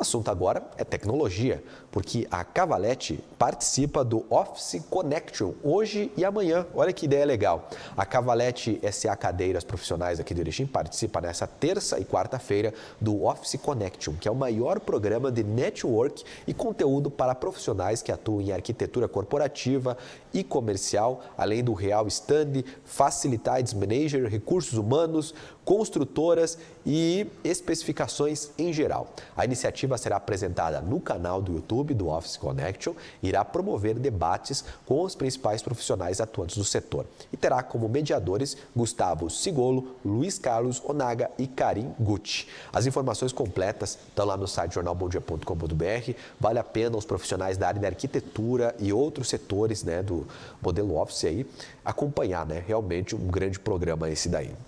O assunto agora é tecnologia, porque a Cavalete participa do Office Connection hoje e amanhã. Olha que ideia legal. A Cavalete SA Cadeiras Profissionais aqui do Erechim participa nessa terça e quarta-feira do Office Connection, que é o maior programa de network e conteúdo para profissionais que atuam em arquitetura corporativa e comercial, além do Real Stand, Facilities Manager, recursos humanos, construtoras e especificações em geral. A iniciativa iniciativa será apresentada no canal do YouTube do Office Connection e irá promover debates com os principais profissionais atuantes do setor e terá como mediadores Gustavo Sigolo, Luiz Carlos Onaga e Karim Gucci. As informações completas estão lá no site jornalbondia.com.br. Vale a pena os profissionais da área da arquitetura e outros setores né, do modelo Office aí acompanhar, né? Realmente um grande programa esse daí.